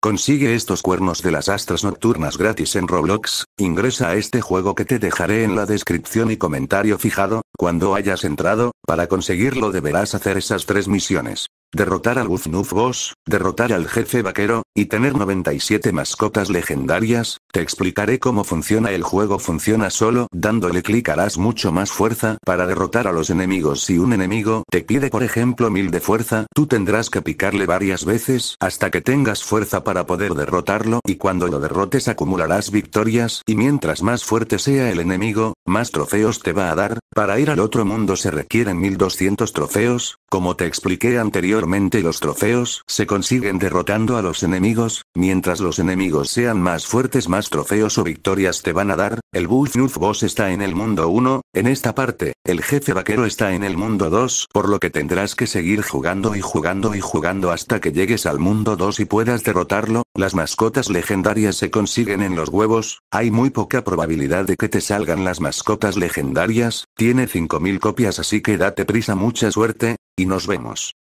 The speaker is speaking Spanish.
Consigue estos cuernos de las astras nocturnas gratis en Roblox, ingresa a este juego que te dejaré en la descripción y comentario fijado, cuando hayas entrado, para conseguirlo deberás hacer esas tres misiones. Derrotar al Ufnuf Boss, derrotar al jefe vaquero, y tener 97 mascotas legendarias, te explicaré cómo funciona el juego funciona solo dándole clic harás mucho más fuerza para derrotar a los enemigos si un enemigo te pide por ejemplo 1000 de fuerza, tú tendrás que picarle varias veces hasta que tengas fuerza para poder derrotarlo y cuando lo derrotes acumularás victorias y mientras más fuerte sea el enemigo, más trofeos te va a dar, para ir al otro mundo se requieren 1200 trofeos, como te expliqué anteriormente los trofeos se consiguen derrotando a los enemigos mientras los enemigos sean más fuertes más trofeos o victorias te van a dar, el Bufnuf Boss está en el mundo 1, en esta parte, el jefe vaquero está en el mundo 2, por lo que tendrás que seguir jugando y jugando y jugando hasta que llegues al mundo 2 y puedas derrotarlo, las mascotas legendarias se consiguen en los huevos, hay muy poca probabilidad de que te salgan las mascotas legendarias, tiene 5000 copias así que date prisa mucha suerte, y nos vemos.